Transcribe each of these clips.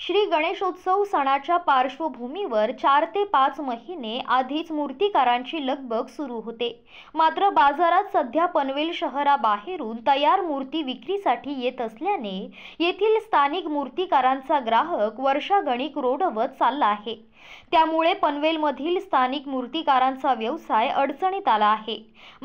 श्री गणेशोत्सव सणाच्या पार्श्वभूमीवर चार ते पाच महिने आधीच मूर्तिकारांची लगबग सुरू होते मात्र बाजारात सध्या पनवेल शहराबाहेरून तयार मूर्ती विक्रीसाठी येत असल्याने येथील स्थानिक मूर्तिकारांचा ग्राहक वर्षागणिक रोडवत चालला आहे त्यामुळे पनवेलमधील स्थानिक मूर्तिकारांचा व्यवसाय अडचणीत आला आहे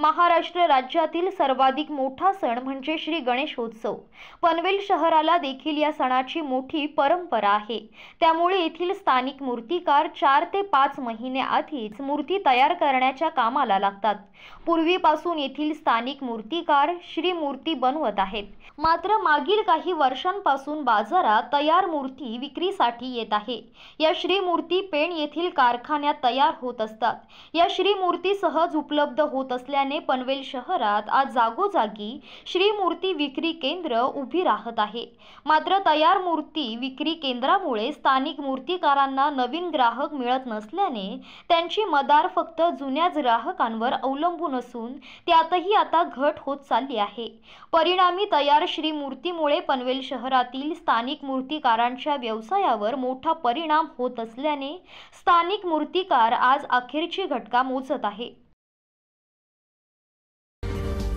महाराष्ट्र राज्यातील सर्वाधिक मोठा सण म्हणजे श्री गणेशोत्सव पनवेल शहराला देखील या सणाची मोठी परंपरा आहे त्यामुळे येथील स्थानिक मूर्तीकार चार ते पाच आधीच मूर्ती तयार करण्याच्या कामाला लागतात पूर्वीपासून येथील स्थानिक मूर्तीकार श्री मूर्ती बनवत आहेत मात्र मागील काही वर्षांपासून बाजारात तयार मूर्ती विक्रीसाठी येत आहे या श्री मूर्ती पेण येथील कारखान्यात तयार होत असतात या श्री मूर्ती सहज उपलब्ध होत असल्याने पनवेल शहरात आज जागोजागी श्री मूर्ती विक्री केंद्र उभी राहत आहे मात्र तयार मूर्ती विक्री केंद्रामुळे स्थानिक मूर्तिकारांना नवीन ग्राहक मिळत नसल्याने त्यांची मदार फक्त जुन्या ग्राहकांवर अवलंबून असून त्यातही आता घट होत चालली आहे परिणामी तयार श्री मूर्तीमुळे पनवेल शहरातील स्थानिक मूर्तीकारांच्या व्यवसायावर मोठा परिणाम होत असल्याने स्थानिक मूर्तीकार आज अखेरची घटका मोजत आहे